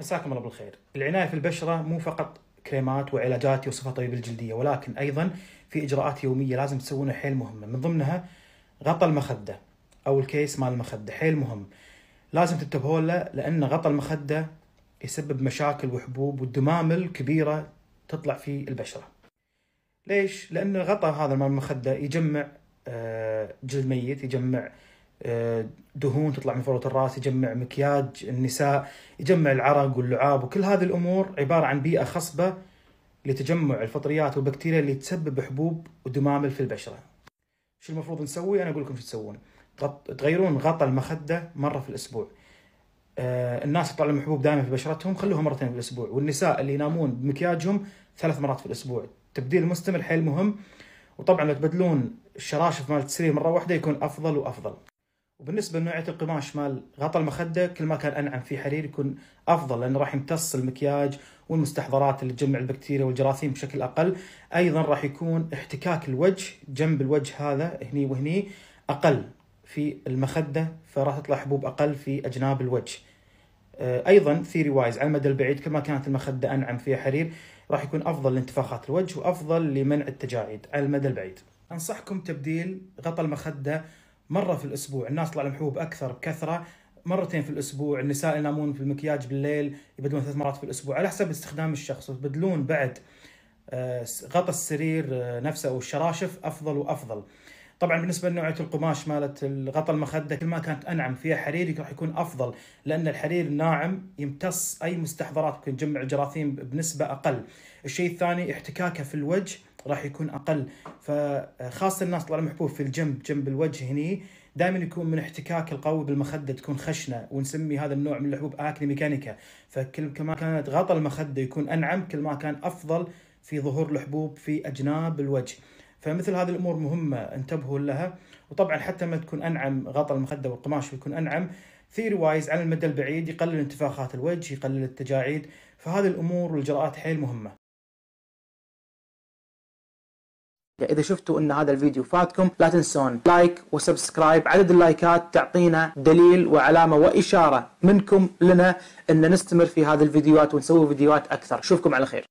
مساكم الله بالخير. العنايه في البشره مو فقط كريمات وعلاجات يوصفها طبيب الجلديه ولكن ايضا في اجراءات يوميه لازم تسوونها حيل مهمه من ضمنها غطى المخده او الكيس مال المخده حيل مهم. لازم تنتبهون له لان غطى المخده يسبب مشاكل وحبوب ودمامل كبيره تطلع في البشره. ليش؟ لان الغطاء هذا مال المخده يجمع آه، جلد ميت يجمع دهون تطلع من فروه الراس يجمع مكياج النساء يجمع العرق واللعاب وكل هذه الامور عباره عن بيئه خصبه لتجمع الفطريات والبكتيريا اللي تسبب حبوب ودمامل في البشره. شو المفروض نسوي؟ انا اقول لكم شو تسوون. تغيرون غطاء المخده مره في الاسبوع. آه، الناس اللي لهم حبوب دائما في بشرتهم خلوها مرتين في الاسبوع، والنساء اللي ينامون بمكياجهم ثلاث مرات في الاسبوع. تبديل مستمر حيل مهم وطبعا لو تبدلون الشراشف مال السرير مره واحده يكون افضل وافضل. وبالنسبه لنوعيه القماش مال غطا المخده كل ما كان انعم فيه حرير يكون افضل لانه راح يمتص المكياج والمستحضرات اللي تجمع البكتيريا والجراثيم بشكل اقل، ايضا راح يكون احتكاك الوجه جنب الوجه هذا هني وهني اقل في المخده فراح تطلع حبوب اقل في اجناب الوجه. آه، ايضا ثيري وايز على المدى البعيد كل ما كانت المخده انعم فيها حرير راح يكون افضل لانتفاخات الوجه وافضل لمنع التجاعيد على المدى البعيد. انصحكم تبديل غطا المخده مره في الاسبوع الناس طلع لهم حبوب اكثر بكثره مرتين في الاسبوع النساء ينامون في المكياج بالليل يبدلون ثلاث مرات في الاسبوع على حسب استخدام الشخص وتبدلون بعد آه، غطى السرير آه، نفسه او الشراشف افضل وافضل طبعا بالنسبه لنوعيه القماش مالت الغطاء المخده كل ما كانت انعم فيها حرير راح يكون افضل لان الحرير الناعم يمتص اي مستحضرات ممكن تجمع الجراثيم بنسبه اقل الشيء الثاني احتكاكه في الوجه راح يكون اقل فخاصه الناس طلع محبوب في الجنب جنب الوجه هني دائما يكون من احتكاك القوي بالمخده تكون خشنه ونسمي هذا النوع من الحبوب اكني ميكانيكا فكل ما كانت غطى المخده يكون انعم كل ما كان افضل في ظهور الحبوب في اجناب الوجه فمثل هذه الامور مهمه انتبهوا لها وطبعا حتى ما تكون انعم غطاء المخده والقماش يكون انعم ثيري وايز على المدى البعيد يقلل انتفاخات الوجه يقلل التجاعيد فهذه الامور والاجراءات حيل مهمه يعني إذا شفتوا أن هذا الفيديو فاتكم لا تنسون لايك وسبسكرايب عدد اللايكات تعطينا دليل وعلامة وإشارة منكم لنا أن نستمر في هذه الفيديوهات ونسوي فيديوهات أكثر أشوفكم على خير